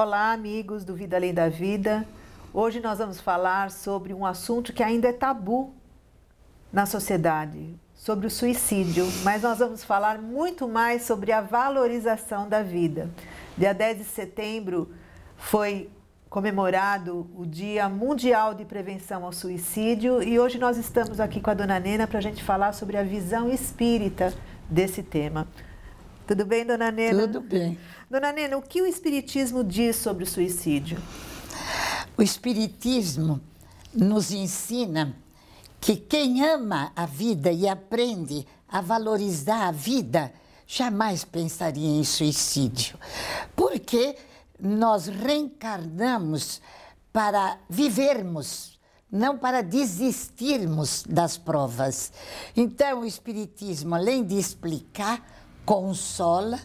Olá, amigos do Vida Além da Vida. Hoje nós vamos falar sobre um assunto que ainda é tabu na sociedade, sobre o suicídio, mas nós vamos falar muito mais sobre a valorização da vida. Dia 10 de setembro foi comemorado o Dia Mundial de Prevenção ao Suicídio e hoje nós estamos aqui com a dona Nena para a gente falar sobre a visão espírita desse tema. Tudo bem, dona Nena? Tudo bem. Dona Nena, o que o Espiritismo diz sobre o suicídio? O Espiritismo nos ensina que quem ama a vida e aprende a valorizar a vida jamais pensaria em suicídio, porque nós reencarnamos para vivermos, não para desistirmos das provas. Então, o Espiritismo, além de explicar, consola,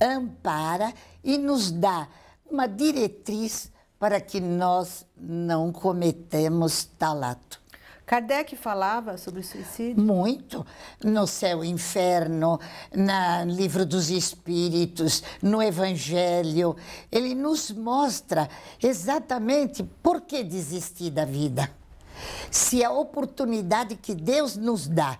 ampara e nos dá uma diretriz para que nós não cometemos talato. Kardec falava sobre suicídio? Muito. No Céu e Inferno, no Livro dos Espíritos, no Evangelho. Ele nos mostra exatamente por que desistir da vida. Se é a oportunidade que Deus nos dá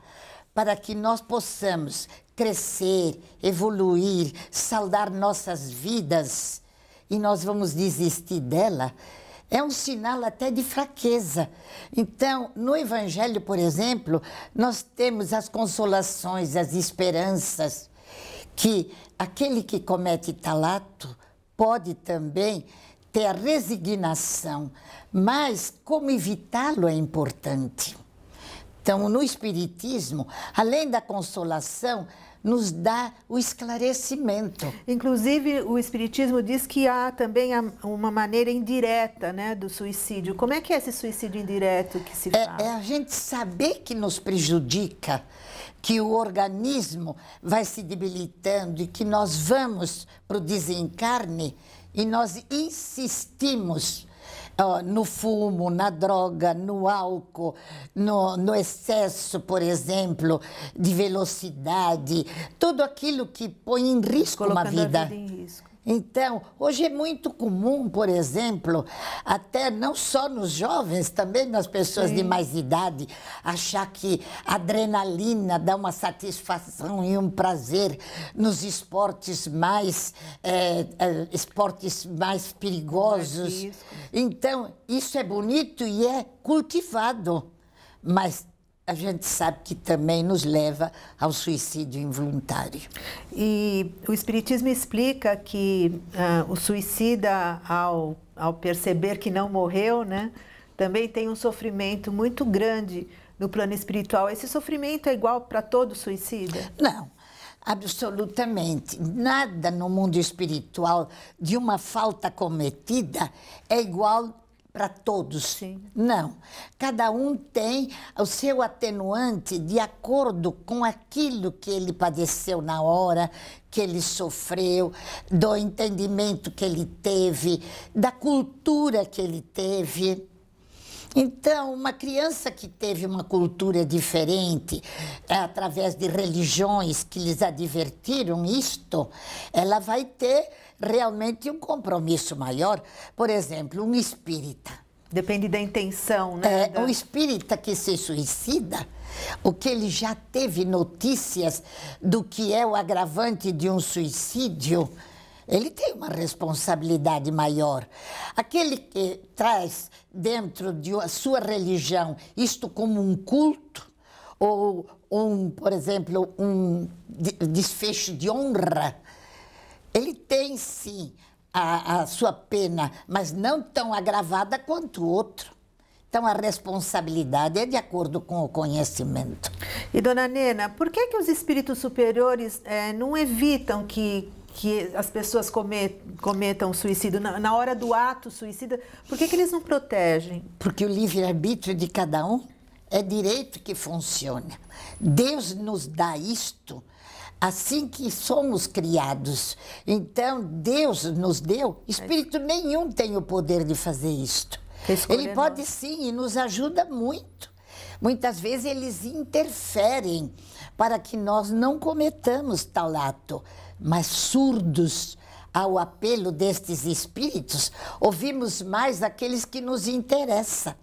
para que nós possamos crescer, evoluir, saldar nossas vidas e nós vamos desistir dela, é um sinal até de fraqueza. Então, no Evangelho, por exemplo, nós temos as consolações, as esperanças, que aquele que comete talato pode também ter a resignação, mas como evitá-lo é importante. Então, no Espiritismo, além da consolação, nos dá o esclarecimento. Inclusive, o Espiritismo diz que há também uma maneira indireta né, do suicídio. Como é que é esse suicídio indireto que se é, fala? É, é a gente saber que nos prejudica, que o organismo vai se debilitando e que nós vamos para o desencarne e nós insistimos ah, no fumo, na droga, no álcool, no, no excesso, por exemplo, de velocidade, tudo aquilo que põe em risco Colocando uma vida. A vida em risco. Então, hoje é muito comum, por exemplo, até não só nos jovens, também nas pessoas Sim. de mais idade, achar que adrenalina dá uma satisfação e um prazer nos esportes mais, é, é, esportes mais perigosos. Então, isso é bonito e é cultivado, mas a gente sabe que também nos leva ao suicídio involuntário. E o Espiritismo explica que uh, o suicida, ao, ao perceber que não morreu, né, também tem um sofrimento muito grande no plano espiritual. Esse sofrimento é igual para todo suicida? Não. Absolutamente. Nada no mundo espiritual de uma falta cometida é igual para todos. Sim. Não. Cada um tem o seu atenuante de acordo com aquilo que ele padeceu na hora, que ele sofreu, do entendimento que ele teve, da cultura que ele teve. Então, uma criança que teve uma cultura diferente, é, através de religiões que lhes advertiram isto, ela vai ter realmente um compromisso maior. Por exemplo, um espírita. Depende da intenção, né? É, um espírita que se suicida, o que ele já teve notícias do que é o agravante de um suicídio, ele tem uma responsabilidade maior. Aquele que traz dentro de sua religião isto como um culto, ou um, por exemplo, um desfecho de honra, ele tem sim a, a sua pena, mas não tão agravada quanto o outro. Então, a responsabilidade é de acordo com o conhecimento. E, dona Nena, por que, que os espíritos superiores é, não evitam que, que as pessoas cometam, suicídio? Na, na, hora do ato suicida, por que, que eles não protegem? Porque o livre-arbítrio de cada um é direito que funciona. Deus nos dá isto assim que somos criados. Então, Deus nos deu, espírito nenhum tem o poder de fazer isto. Ele pode sim e nos ajuda muito. Muitas vezes eles interferem para que nós não cometamos tal ato, mas surdos ao apelo destes espíritos, ouvimos mais aqueles que nos interessam.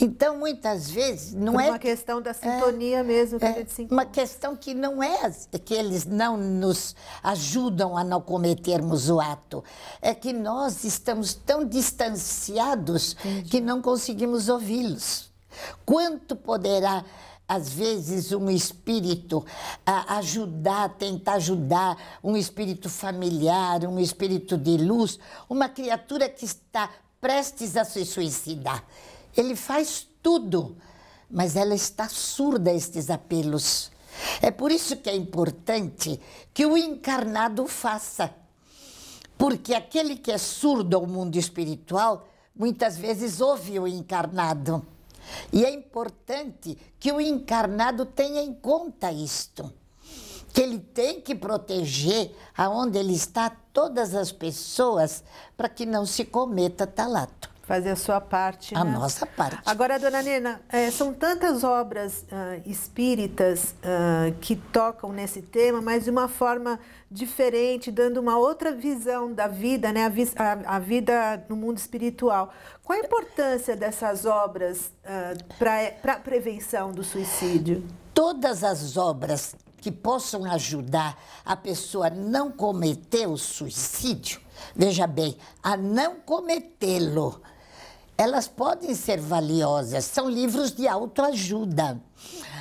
Então, muitas vezes, não Por é... uma questão da sintonia é, mesmo que é, se Uma questão que não é, é que eles não nos ajudam a não cometermos o ato. É que nós estamos tão distanciados Entendi. que não conseguimos ouvi-los. Quanto poderá às vezes um espírito a ajudar, tentar ajudar um espírito familiar, um espírito de luz, uma criatura que está prestes a se suicidar. Ele faz tudo, mas ela está surda a estes apelos. É por isso que é importante que o encarnado faça. Porque aquele que é surdo ao mundo espiritual muitas vezes ouve o encarnado. E é importante que o encarnado tenha em conta isto que ele tem que proteger aonde ele está todas as pessoas para que não se cometa talato fazer a sua parte. A né? nossa parte. Agora, dona Nena, é, são tantas obras uh, espíritas uh, que tocam nesse tema, mas de uma forma diferente, dando uma outra visão da vida, né? a, vi a, a vida no mundo espiritual. Qual a importância dessas obras uh, ah, para a prevenção do suicídio? Todas as obras que possam ajudar a pessoa a não cometer o suicídio, veja bem, a não cometê-lo, elas podem ser valiosas, são livros de autoajuda.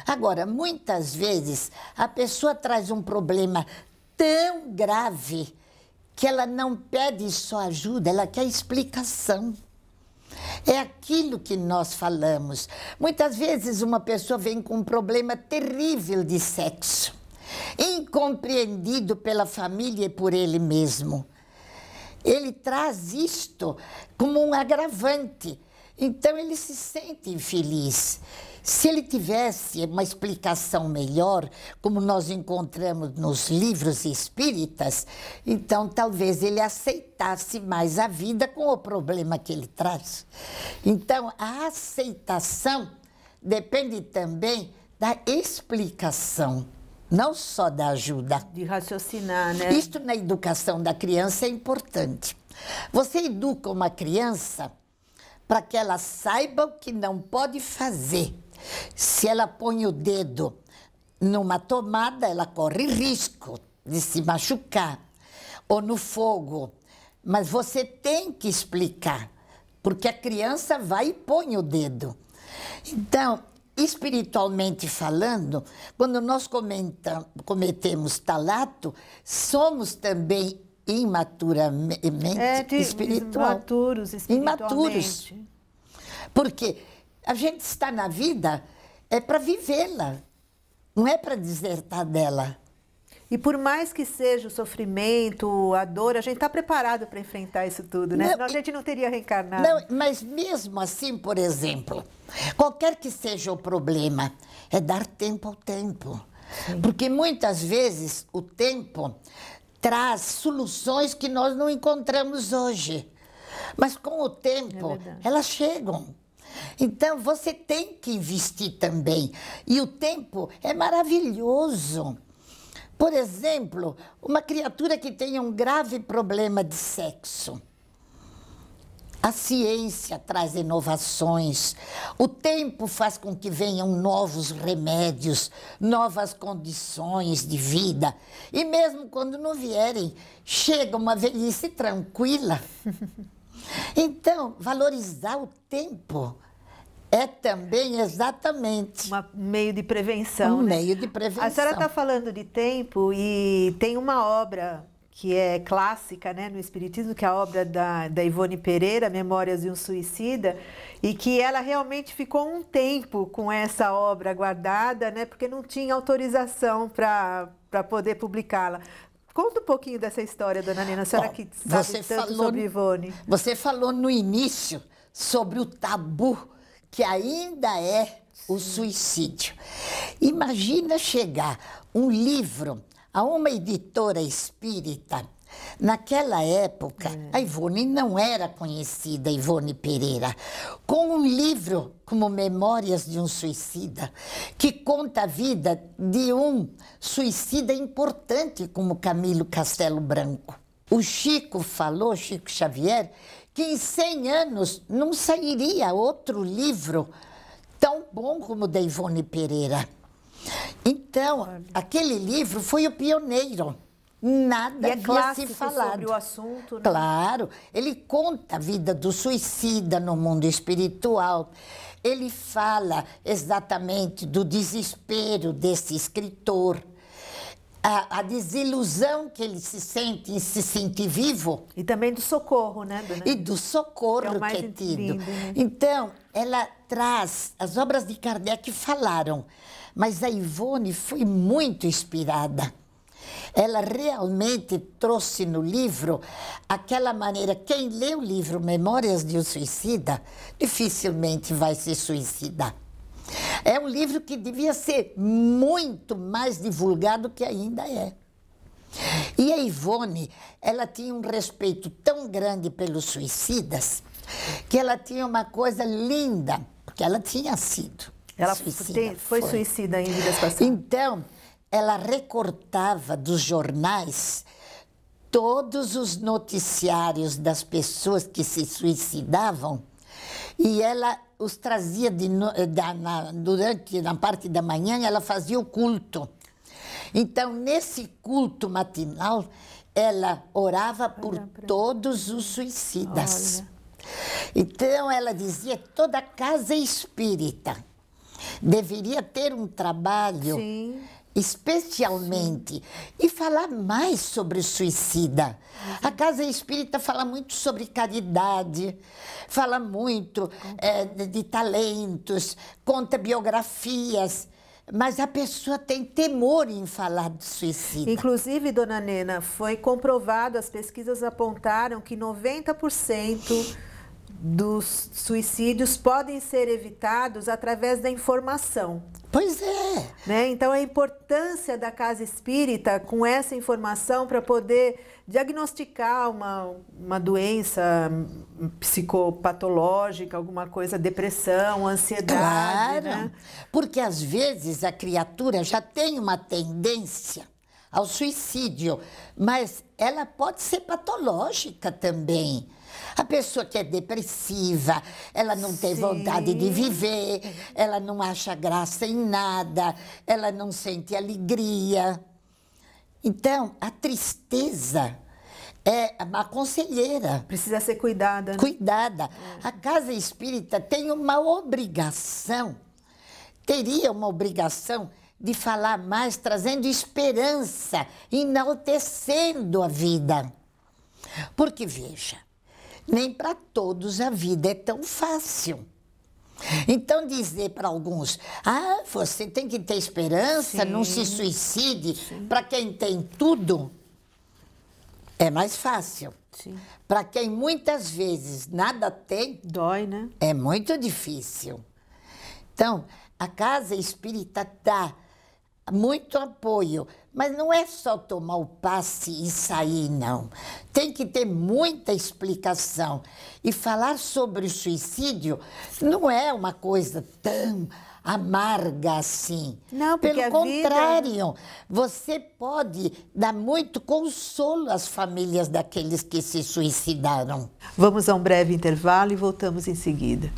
Agora, muitas vezes a pessoa traz um problema tão grave que ela não pede só ajuda, ela quer explicação. É aquilo que nós falamos. Muitas vezes uma pessoa vem com um problema terrível de sexo, incompreendido pela família e por ele mesmo. Ele traz isto como um agravante. Então ele se sente infeliz. Se ele tivesse uma explicação melhor, como nós encontramos nos livros espíritas, então talvez ele aceitasse mais a vida com o problema que ele traz. Então a aceitação depende também da explicação não só da ajuda. De raciocinar, né? Isto na educação da criança é importante. Você educa uma criança para que ela saiba o que não pode fazer. Se ela põe o dedo numa tomada, ela corre risco de se machucar ou no fogo. Mas você tem que explicar, porque a criança vai e põe o dedo. Então, espiritualmente falando, quando nós cometemos talato, somos também imaturamente é, de, espiritual. Imaturos espiritualmente. Imaturos. Porque a gente está na vida é para vivê-la, não é para desertar dela. E por mais que seja o sofrimento, a dor, a gente está preparado para enfrentar isso tudo, né? Não, Senão a gente não teria reencarnado. Não, mas mesmo assim, por exemplo, qualquer que seja o problema, é dar tempo ao tempo. Sim. Porque muitas vezes o tempo traz soluções que nós não encontramos hoje. Mas com o tempo, é elas chegam. Então você tem que investir também. E o tempo é maravilhoso. Por exemplo, uma criatura que tenha um grave problema de sexo. A ciência traz inovações, o tempo faz com que venham novos remédios, novas condições de vida. E mesmo quando não vierem, chega uma velhice tranquila. Então, valorizar o tempo é também, exatamente. Um meio de prevenção. Um né? meio de prevenção. A senhora está falando de tempo e tem uma obra que é clássica né, no Espiritismo, que é a obra da, da Ivone Pereira, Memórias de um Suicida, e que ela realmente ficou um tempo com essa obra guardada, né, porque não tinha autorização para poder publicá-la. Conta um pouquinho dessa história, dona Nina, a senhora Bom, que sabe você tanto falou, sobre Ivone. Você falou no início sobre o tabu que ainda é o suicídio. Imagina chegar um livro a uma editora espírita. Naquela época, é. a Ivone não era conhecida, Ivone Pereira, com um livro como Memórias de um Suicida, que conta a vida de um suicida importante como Camilo Castelo Branco. O Chico falou, Chico Xavier, que em 100 anos não sairia outro livro tão bom como o da Ivone Pereira. Então, Olha. aquele livro foi o pioneiro. Nada e é tinha se falado. sobre o assunto. Né? Claro, ele conta a vida do suicida no mundo espiritual. Ele fala exatamente do desespero desse escritor a, a, desilusão que ele se sente em se sentir vivo. E também do socorro, né, dona? E do socorro que é, que é tido. Lindo, né? Então, ela traz. As obras de Kardec falaram, mas a Ivone foi muito inspirada. Ela realmente trouxe no livro aquela maneira. Quem lê o livro Memórias de um Suicida dificilmente vai se suicidar. É um livro que devia ser muito mais divulgado que ainda é. E a Ivone, ela tinha um respeito tão grande pelos suicidas que ela tinha uma coisa linda, porque ela tinha sido. Ela suicida, tem, foi, foi, suicida em vidas passadas. Então, ela recortava dos jornais todos os noticiários das pessoas que se suicidavam e ela os trazia de, eh, da, na, durante, na parte da manhã, ela fazia o culto. Então, nesse culto matinal, ela orava por todos os suicidas. Olha. Então, ela dizia: toda casa é espírita deveria ter um trabalho. Sim especialmente e falar mais sobre suicida. A Casa Espírita fala muito sobre caridade, fala muito é, de, de talentos, conta biografias. Mas a pessoa tem temor em falar de suicídio. Inclusive, dona Nena, foi comprovado, as pesquisas apontaram que 90% dos suicídios podem ser evitados através da informação. Pois é. Né? Então, a importância da casa espírita com essa informação para poder diagnosticar uma, uma doença psicopatológica, alguma coisa, depressão, ansiedade. Claro, né? porque às vezes a criatura já tem uma tendência ao suicídio, mas ela pode ser patológica também. A pessoa que é depressiva, ela não Sim. tem vontade de viver, ela não acha graça em nada, ela não sente alegria. Então, a tristeza é uma conselheira. Precisa ser cuidada. Né? Cuidada. É. A casa espírita tem uma obrigação, teria uma obrigação de falar mais, trazendo esperança, enaltecendo a vida. Porque veja, nem para todos a vida é tão fácil. Então, dizer para alguns, ah, você tem que ter esperança, Sim. não se suicide, para quem tem tudo, é mais fácil. Para quem muitas vezes nada tem, dói, né? É muito difícil. Então, a casa espírita dá muito apoio. Mas não é só tomar o passe e sair, não. Tem que ter muita explicação. E falar sobre o suicídio não é uma coisa tão amarga assim. Não, Pelo contrário, vida... você pode dar muito consolo às famílias daqueles que se suicidaram. Vamos a um breve intervalo e voltamos em seguida.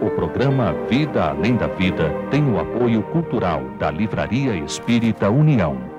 O programa Vida Além da Vida tem o apoio cultural da Livraria Espírita União.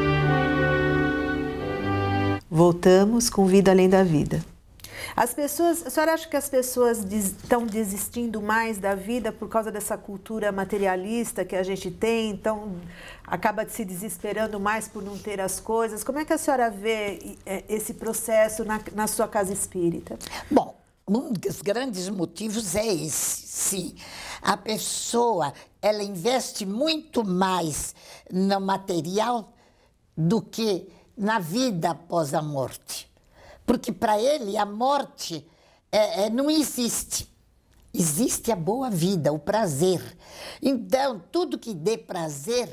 Voltamos com Vida Além da Vida. As pessoas, a senhora acha que as pessoas estão desistindo mais da vida por causa dessa cultura materialista que a gente tem, então acaba se desesperando mais por não ter as coisas? Como é que a senhora vê é, esse processo na, na sua casa espírita? Bom, um dos grandes motivos é esse, sim. A pessoa, ela investe muito mais no material do que na vida após a morte. Porque para ele a morte é, é, não existe. Existe a boa vida, o prazer. Então, tudo que dê prazer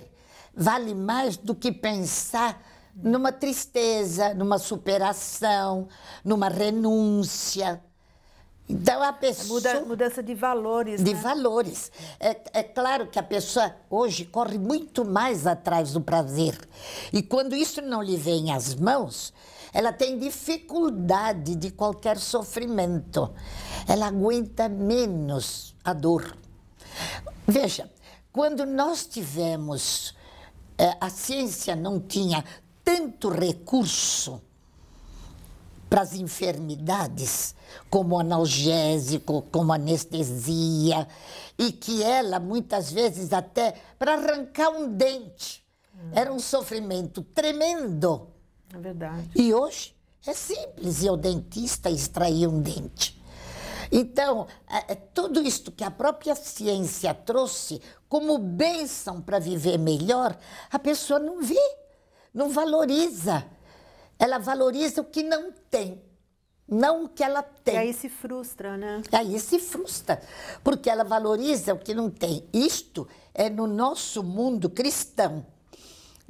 vale mais do que pensar numa tristeza, numa superação, numa renúncia. Então a é pessoa. Muda, mudança de valores. De né? valores. É, é, claro que a pessoa hoje corre muito mais atrás do prazer. E quando isso não lhe vem às mãos, ela tem dificuldade de qualquer sofrimento. Ela aguenta menos a dor. Veja, quando nós tivemos. É, a ciência não tinha tanto recurso para as enfermidades, como analgésico, como anestesia, e que ela muitas vezes até para arrancar um dente. Era um sofrimento tremendo. É verdade. E hoje é simples ir ao dentista extrair um dente. Então, é, é, tudo isto que a própria ciência trouxe como bênção para viver melhor, a pessoa não vê, não valoriza. Ela valoriza o que não tem, não o que ela tem. E aí se frustra, né? E aí se frustra, porque ela valoriza o que não tem. Isto é no nosso mundo cristão.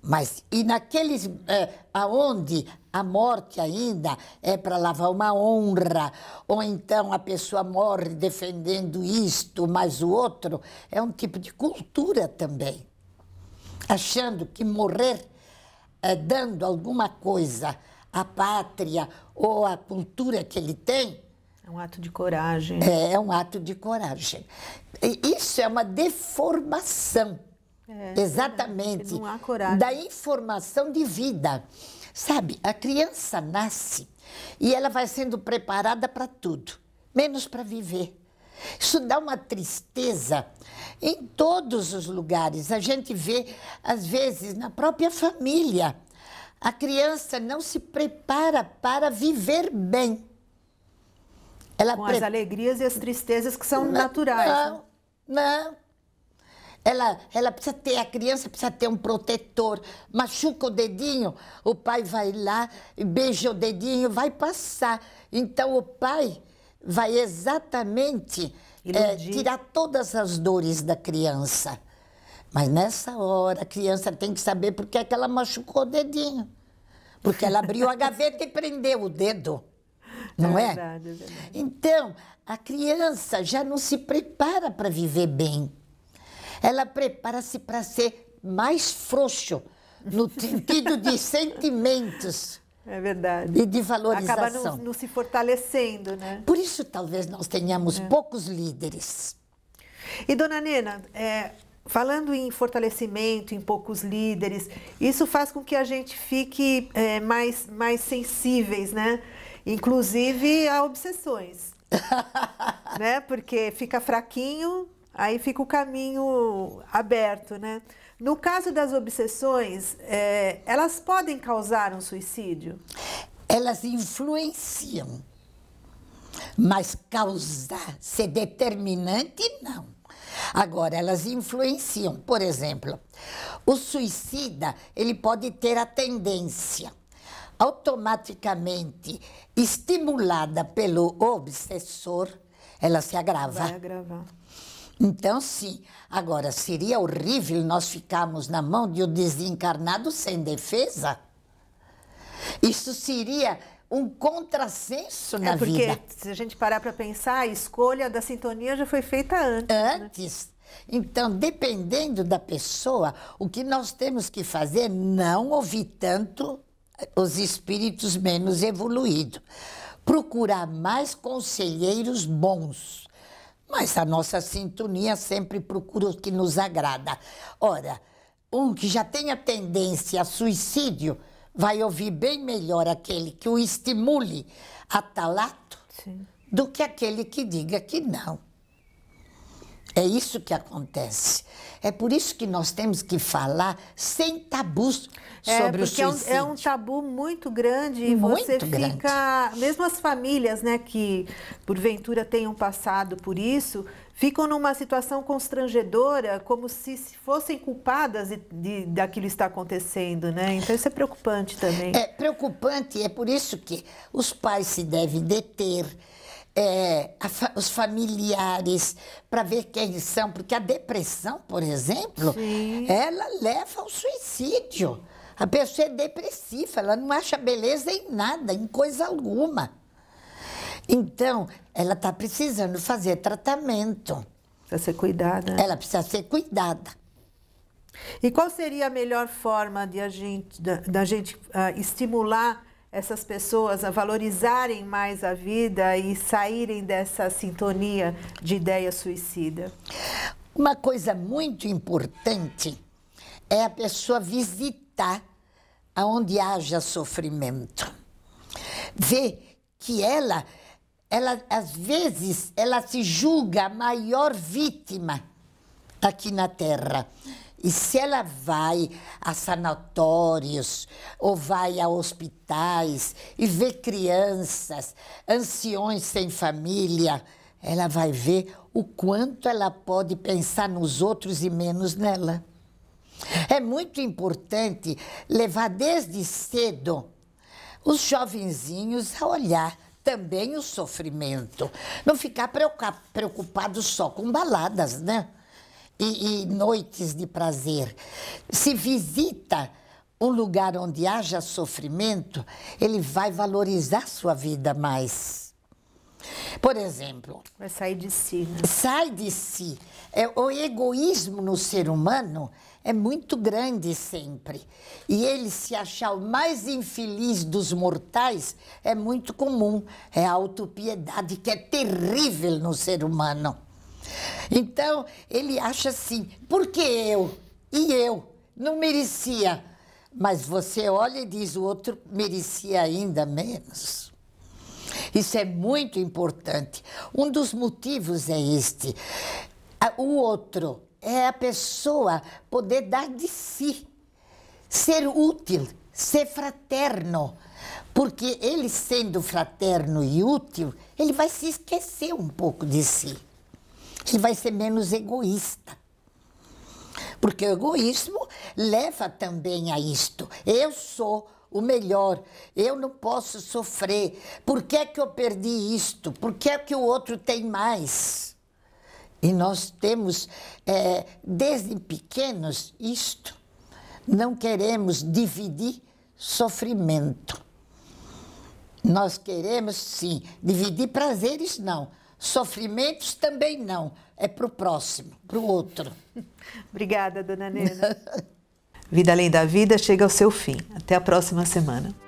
Mas e naqueles é, aonde a morte ainda é para lavar uma honra, ou então a pessoa morre defendendo isto, mas o outro, é um tipo de cultura também. Achando que morrer eh, dando alguma coisa à pátria ou à cultura que ele tem. É um ato de coragem. É, é um ato de coragem. isso é uma deformação. É, é exatamente. Não há coragem. Da informação de vida. Sabe, a criança nasce e ela vai sendo preparada para tudo, menos para viver. Isso dá uma tristeza em todos os lugares. A gente vê, às vezes, na própria família. A criança não se prepara para viver bem. Ela Com pre... as alegrias e as tristezas que são não, naturais. Não, né? não. Ela, ela precisa ter, a criança precisa ter um protetor. Machuca o dedinho, o pai vai lá, beija o dedinho, vai passar. Então o pai vai exatamente é, tirar todas as dores da criança. Mas nessa hora a criança tem que saber por que é ela machucou o dedinho. Porque ela abriu a gaveta e prendeu o dedo. Não é, é? Verdade, é? Verdade. Então, a criança já não se prepara para viver bem. Ela prepara-se para ser mais frouxo, no sentido de sentimentos. É verdade. E de valorização. Acaba não, se fortalecendo, né? Por isso, talvez nós tenhamos é. poucos líderes. E, dona Nena, é, falando em fortalecimento, em poucos líderes, isso faz com que a gente fique é, mais, mais sensíveis, né? Inclusive a obsessões. né? Porque fica fraquinho, aí fica o caminho aberto, né? No caso das obsessões, é, elas podem causar um suicídio? Elas influenciam, mas causar, ser determinante, não. Agora, elas influenciam. Por exemplo, o suicida, ele pode ter a tendência automaticamente estimulada pelo obsessor, ela se agrava. Vai agravar. Então, sim, agora seria horrível nós ficarmos na mão de um desencarnado sem defesa. Isso seria um contrassenso na é porque, vida. Se a gente parar para pensar, a escolha da sintonia já foi feita antes. Né? Antes. Né? Então, dependendo da pessoa, o que nós temos que fazer é não ouvir tanto os espíritos menos evoluídos. Procurar mais conselheiros bons mas a nossa sintonia sempre procura o que nos agrada. Ora, um que já tenha tendência a suicídio vai ouvir bem melhor aquele que o estimule a talato do que aquele que diga que não. É isso que acontece. É por isso que nós temos que falar sem tabus é, sobre o suicídio. É um, é um tabu muito grande e muito você grande. fica, mesmo as famílias, né, que porventura tenham passado por isso, ficam numa situação constrangedora, como se fossem culpadas de, de, daquilo que está acontecendo, né? Então isso é preocupante também. É preocupante, é por isso que os pais se devem deter é, os familiares para ver quem são, porque a depressão, por exemplo, Sim. ela leva ao suicídio. A pessoa é depressiva, ela não acha beleza em nada, em coisa alguma. Então, ela está precisando fazer tratamento. Precisa ser cuidada. Né? Ela precisa ser cuidada. E qual seria a melhor forma de a gente, da, da gente uh, estimular essas pessoas a valorizarem mais a vida e saírem dessa sintonia de ideia suicida? Uma coisa muito importante é a pessoa visitar aonde haja sofrimento. Ver que ela, ela às vezes, ela se julga a maior vítima aqui na Terra. E se ela vai a sanatórios ou vai a hospitais e vê crianças, anciões sem família, ela vai ver o quanto ela pode pensar nos outros e menos nela. É muito importante levar desde cedo os jovenzinhos a olhar também o sofrimento. Não ficar preocupado só com baladas, né? e, e noites de prazer. Se visita um lugar onde haja sofrimento, ele vai valorizar sua vida mais. Por exemplo. Vai sair de si. Né? Sai de si. É, o egoísmo no ser humano é muito grande sempre. E ele se achar o mais infeliz dos mortais é muito comum. É a autopiedade que é terrível no ser humano. Então, ele acha assim, porque eu? E eu? Não merecia. Mas você olha e diz, o outro merecia ainda menos. Isso é muito importante. Um dos motivos é este. O outro é a pessoa poder dar de si, ser útil, ser fraterno. Porque ele sendo fraterno e útil, ele vai se esquecer um pouco de si que vai ser menos egoísta. Porque o egoísmo leva também a isto. Eu sou o melhor, eu não posso sofrer. Por que é que eu perdi isto? Por que é que o outro tem mais? E nós temos, é, desde pequenos, isto. Não queremos dividir sofrimento. Nós queremos, sim, dividir prazeres, não Sofrimentos também não, é para o próximo, para o outro. Obrigada, dona Nena. vida Além da Vida chega ao seu fim. Até a próxima semana.